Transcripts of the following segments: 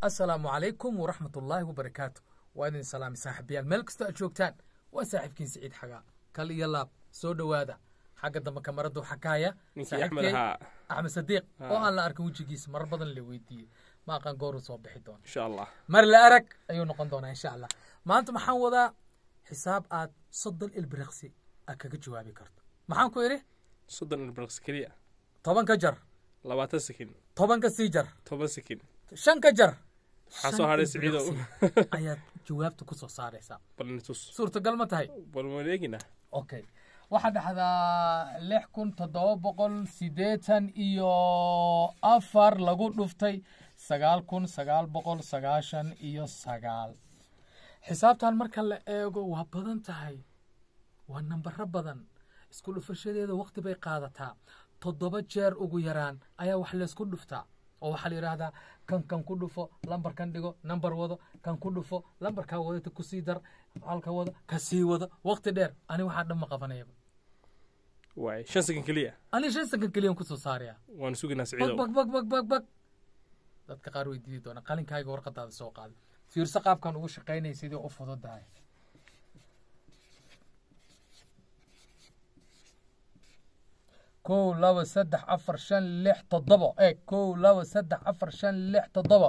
asalaamu calaykum waraxmat ullaahi wabarakaatu waa idin salaami saaxiibayaal meel kastoo aad joogtaan waa saaxiibkiin siciid xagaa kal iyo laab soo dhowaada xagga dambe kamarada waxaa ka haya axmed sadiiq oo aan la arkin wejigiisa marar badan la weydiiyey ma aqaan gooruu soo bixi doono insha allah mar la arag ayuu noqon doonaa insha allah maanta maxaan wadaa xisaab aad soddon ilbiriqsi aad kaga jawaabi karto maxaan ku idhi soddon ilbiriqsi keliya toban ka jar labaatan sikin toban sii jar toban sikin shan ka jar ayaad jawaabta kusoo soo suurtagal ma tahay bal okay waxaa dhaxdaa lix kun toddoba boqol siddeetan iyo afar lagu dhuftay sagaal kun sagaal boqol sagaashan iyo sagaal xisaabtan marka la eego waa badan tahay waa nambaro badan isku dhufashadeeda waqti bay qaadataa toddoba jeer ugu yaraan ayaa wax laysku dhuftaa oo waxaa la yidhaahdaa kan kan ku dhufo lambar kan dhigo nambar wado kan ku dhufo lambarkaa wadata kusii dar halka wado ka sii wado wakti dheer ani waxaa dhan ma qabanayaba waay shan sakan keliya ani shan sakan keliyan kusoo saaraya waan suginaa siciido soo qaada fiirso qaabkan ugu shaqaynaya sidii u kow laba saddex afar shan lix toddoba e eh, kow laba saddex afar shan lix toddoba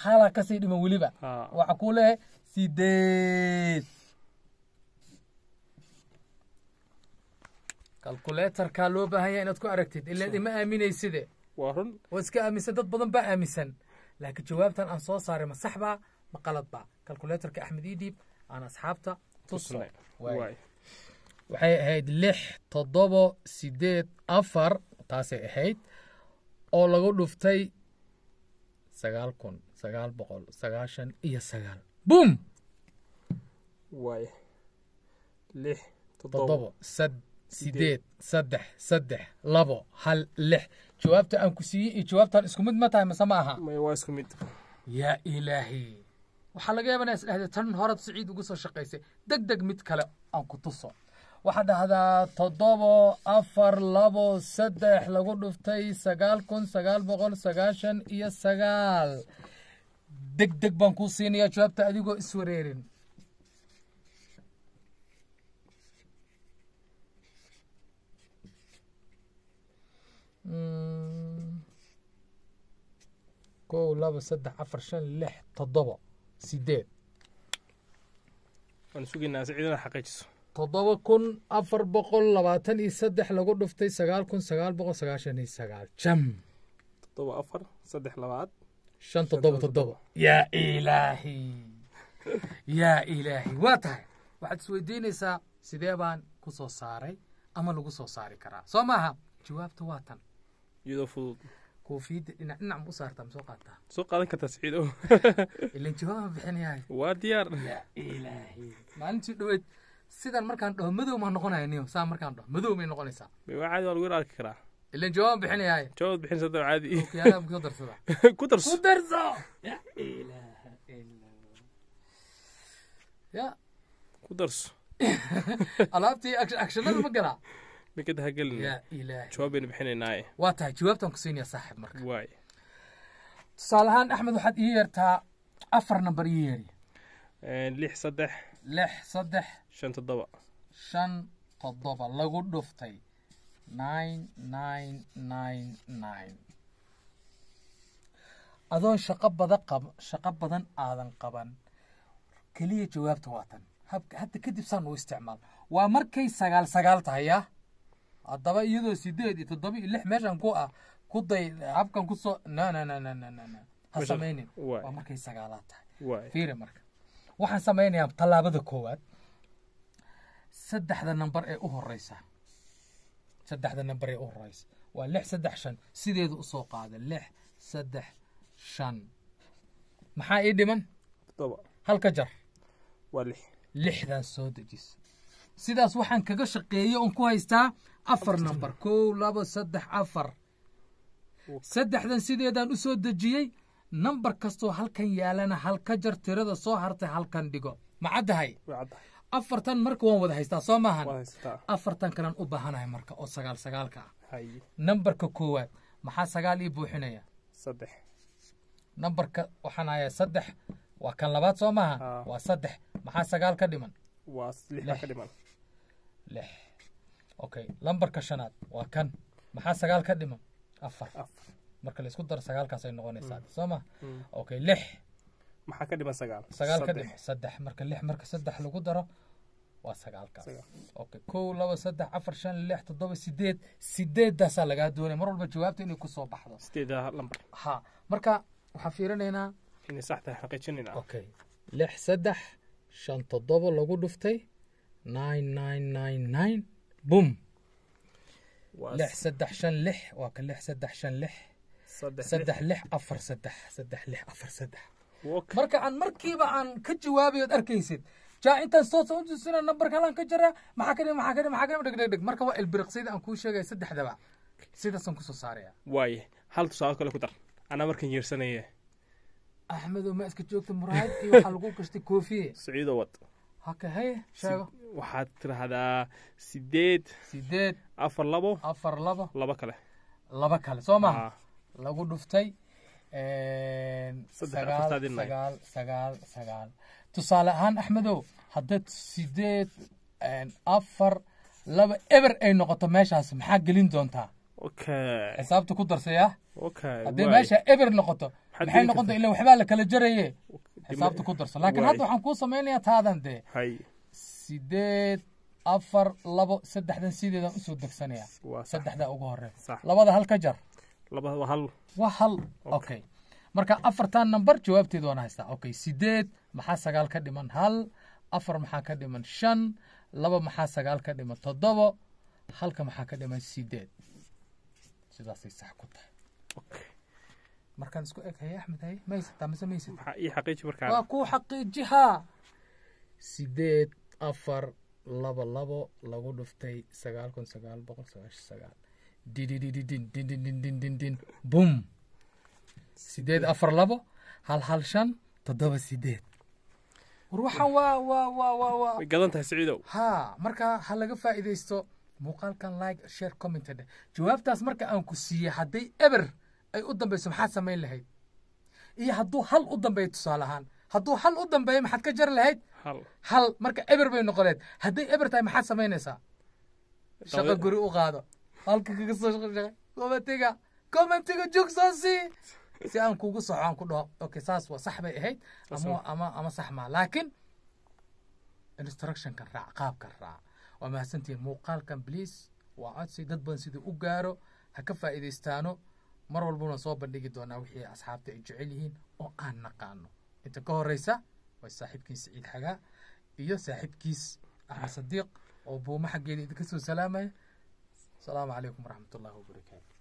hala kasii dhiman weliba waxaa ku lehe sideed kalkuletarkaa loo baahanya inaad ku aragtid ilaa ima aamineyside waa iska aaminsan dad badan baa aaminsan laakiin jawaabtan aan soo saaray ma sax baa ma qalad baa kalkuletarka axmed idhiib aan asxaabta tusno waxay ahayd lix todobo sideed afar taasay ahayd oo lagu dhuftay sagaal kun sagaal boqol sagaashan iyo sagaal bum toddobo sideed saddex saddex labo hal lix jawaabta aan ku siiyey iyo jawaabtaan isku mid ma tahay mase ma aha yaa ilaahi waxaa laga yaabana isdhahde tan horad siciid ugu soo shaqaysay deg deg mid kale aan ku tuso waxaa dhahdaa toddobo afar labo saddex lagu dhuftay sagaal kun sagaal boqol sagaashan iyo sagaal deg deg baan kuu siinayaa jawaabta adigoo iswareerin hmm. ko labo saddex afar shan lix toddobo sideed waan sugaynaa si ciidana xaqiijiso toddoba kun afar boqol labaatan iyo saddex lagu dhuftay sagaal kun sagaal boqol sagaashan iyo sagaal jam toddoba afar saddex labaad shan toddoba toddoba yaa ilaahi yaa ilaahi waa tahay waxaad isweydiinaysaa sidee baan ku soo saaray ama lagu soo saari karaa soo maaha jawaabta waa tan iyadoo fudud koofiyadda dhinac dhinac ma u saartaa ma soo qaataa soo qaadan kartaa siciid oo ilan jawaab ma bixinayaa waa diyaar yaa ilaahi maalintii dhaweyd sidan markaan dhaho madow maa noqonaya saa markaan dhaho madow may noqonaysaa waxaadi waa lagu arki karaa ilan jawaab bixinayaay jawaab bixin caadi ku darsada ku darso ku darso ya ku darso alaabtii akshanada ma galaa mikada ha gelina ya ilaaha jawaab bixinaynaaye waa tahay jawaabtaan ku siinayaa saaxib marka waay tusaale ahaan axmed waxaad ii yeertaa afar nambar ii yeeri lix saddex lix saddex shan toddoba shan toddoba lagu dhuftay nine nine nine nine adoon shaqo bada qab shaqo badan aadan qaban keliya jawaabta waa tan habka hadda kadib saan u isticmaal waa markay sagaal sagaal tahay ah haddaba iyadoo sideed iyo toddoba iyo lix meeshan ku ah ku day habkan kusoo no no ha samaynin waa markay sagaalaad tahay fiiri marka waxaan sameynayaa tallaabada koowaad saddexda number ee u horeysa saddexda number ee u horeysa waa lix saddex shan sideeda usoo qaada lix saddex shan maxaa ii dhiman halka jar lixdan soo dejiso sidaas waxaan kaga shaqeeyo oon ku haystaa afar number kow labo saddex afar saddexdan sideedaan usoo dejiyey nambar kastoo halkan yaalana halka jar tirada soo hartay halkan dhigo ma caddahay afartan marka waan wada haystaa soo maahan afartan kalan u baahanahay marka oo sagaal sagaalka ah nambarka koowaad maxaa sagaal ii buuxinaya saddex nambarka waxaan hayaa saddex waa kan labaad soo maaha ah. waa saddex maxaa sagaal ka dhiman lix okay lambarka shanaad waa kan maxaa sagaal ka dhiman afar marka laisku daro sagaalkaasay noqonaysaa mm. soo ma mm. okay lix maxaa ka dhiman sagaal sagaal ka dhim saddex marka lix marka saddex lagu daro waa sagaalkaas okay kow laba saddex afar shan lix toddoba sideed sideeddaasaa lagaa doonaya mar walba jawaabta inay kusoo baxdo ha marka waxaan fiirinaynaa inay saxta xaqiijinayna okay lix saddex shan toddoba lagu dhuftay nine nine nine nine bum lix saddex shan lix waa ka lix saddex shan lix saddex lix afar saddex saddex lix afar saddex marka aan markiiba aan ka jawaabayo ad arkaysid jaa intaas toosa u tusina ka jara maxaa ka dhim maxaa ka maxaa ka dhim dheg marka waa ilbiriqsiyada aan kuu sheegaya saddexdaba sidaasaan kusoo saaraya waaye hal tusaale kale ku dar anaa markan yeersanaye axmedow ma iska joogta muraayad iyo waxaa lagu gastay koofiye saciido wad haka haye sheego waxaad tidhaahdaa sideed sideed afar labo afar labo laba kale laba kale soo maa lagu dhuftay tusaale ahaan axmedow hadda sideed afar laba eber ay noqoto meeshaas maxaa gelin doontaa xisaabta ku darsaya haddee meesha eber noqoto maxay noqonta ila waxbaa la kala jaraye xisaabta ku darso laakiin hadda waxaan kuu samaynayaa taadan dee sideed afar labo saddexdan sideedan usoo degsanaya saddexdaa ugu horey labada halka jar wa hal okay marka afartan number jawaabteed waana haystaa okay sideed maxaa sagaal ka dhiman hal afar maxaa ka dhiman shan laba maxaa sagaal ka dhiman toddoba halka maxaa ka dhiman sideed sidaasay sax ku tahay markaan isku eg haye axmed haye maysataa mise maysat waa kuu sideed afar laba labo lagu dhuftay sagaal kun sagaal boqol sagaashan sagaal dididididididididididin bum sideed afar labo hal hal shan toddoba sideed war waxaan haa marka ha faa'iidaysto muuqaalkan like share comment jawaabtaas marka aan ku siiyey hadday eber ay u dambayso maxaad samayn lahayd iyo hadduu hal u dambeeyo tusaale hadduu hal u dambeeyo maxaad ka jari lahayd hal marka eber bay noqoneed hadday eber tahay maxaad samaynaysaa shaqo guri u qaado halka kaga soo shaqshaqay commentiga commentiga jugsosi si aan kugu soco aan ku dhaho okay saas waa sax bay ahayd ama ama ama sax maa laakiin instructionkan raac qaabkan raac waa mahadsantihiin muuqaalkan bliis waa codsi dad badan siduu u gaaro ha ka faa'iidaystaano mar walbana soo bandhigi doonaa wixii asxaabta ay jecel yihiin oo aan naqaano inta ka horeysa waa saaxiibkiis saciid xagaa iyo saaxiibkiis axmed sadiiq oo buumo xaggeeda idinka soo salaamaya asalaamu calaykum waraxmat ullahi wabarakaatu